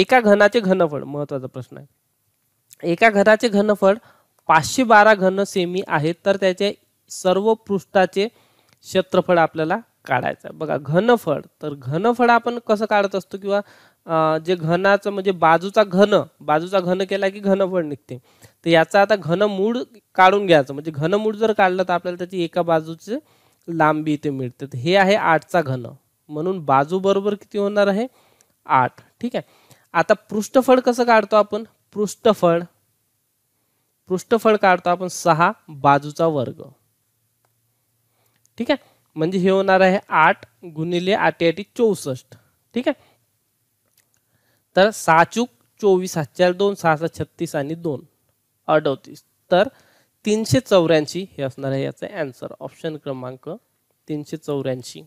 एका घनाचे घनफळ महत्वाचा प्रश्न आहे एका घनाचे घनफळ पाचशे बारा घन सेमी आहेत तर त्याचे सर्व पृष्ठाचे क्षेत्रफळ आपल्याला काढायचं आहे बघा घनफळ तर घनफळ आपण कसं काढत असतो किंवा जे घनाचं म्हणजे बाजूचा घन बाजूचा घन केला की घनफळ निघते तर याचा आता घनमूळ काढून घ्यायचं म्हणजे घनमूळ जर काढलं तर आपल्याला त्याची एका बाजूचे लांबी इथे मिळते हे आहे आठचा घन म्हणून बाजू बरोबर किती होणार आहे आठ ठीक आहे आता पृष्ठफळ कसं काढतो आपण पृष्ठफळ पृष्ठफळ काढतो आपण सहा बाजूचा वर्ग ठीक आहे म्हणजे हे होणार आहे आठ गुणिले आटी चौसष्ट ठीक आहे तर सहा चूक चोवीस हात दोन सहा सात छत्तीस आणि दोन अडतीस तर तीनशे चौऱ्याऐंशी हे असणार आहे याचा अँसर ऑप्शन क्रमांक तीनशे चौऱ्याऐंशी